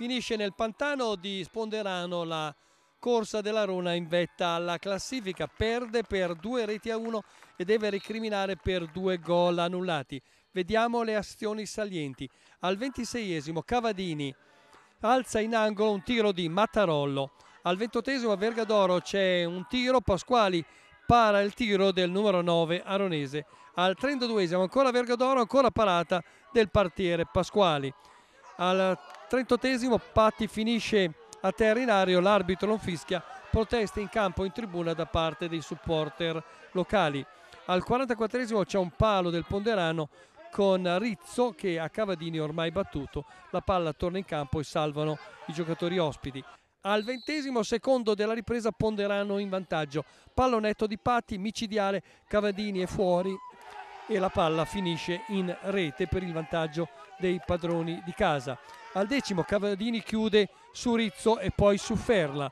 finisce nel pantano di Sponderano la corsa della Rona in vetta alla classifica, perde per due reti a uno e deve recriminare per due gol annullati. Vediamo le azioni salienti. Al ventiseiesimo Cavadini alza in angolo un tiro di Mattarollo. Al ventottesimo a Vergadoro c'è un tiro, Pasquali para il tiro del numero 9 Aronese. Al 32 ancora Vergadoro, ancora parata del partiere Pasquali. Al 38esimo Patti finisce a terra in aria, l'arbitro non fischia, proteste in campo in tribuna da parte dei supporter locali. Al 44esimo c'è un palo del Ponderano con Rizzo che a Cavadini ormai battuto, la palla torna in campo e salvano i giocatori ospiti. Al ventesimo secondo della ripresa Ponderano in vantaggio, pallonetto di Patti, micidiale, Cavadini è fuori, e la palla finisce in rete per il vantaggio dei padroni di casa. Al decimo Cavadini chiude su Rizzo e poi su Ferla.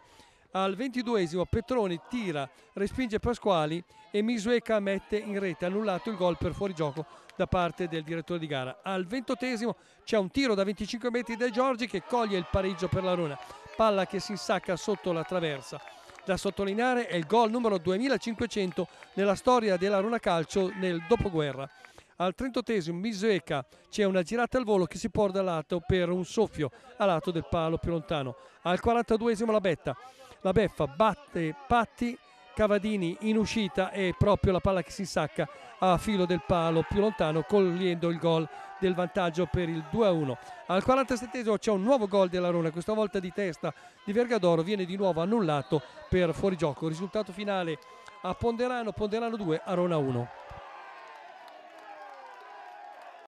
Al ventiduesimo Petroni tira, respinge Pasquali e Misueca mette in rete, annullato il gol per fuorigioco da parte del direttore di gara. Al ventottesimo c'è un tiro da 25 metri da Giorgi che coglie il pareggio per la Runa, palla che si insacca sotto la traversa. Da sottolineare è il gol numero 2500 nella storia della Runa Calcio nel dopoguerra. Al 38 Miseca c'è una girata al volo che si porta a lato per un soffio a lato del palo più lontano. Al 42 la Betta. La Beffa batte Patti Cavadini in uscita e proprio la palla che si sacca a filo del palo più lontano cogliendo il gol del vantaggio per il 2-1. Al 47 c'è un nuovo gol della Roma, questa volta di testa di Vergadoro, viene di nuovo annullato per fuorigioco. Risultato finale a Ponderano, Ponderano 2, Arona 1.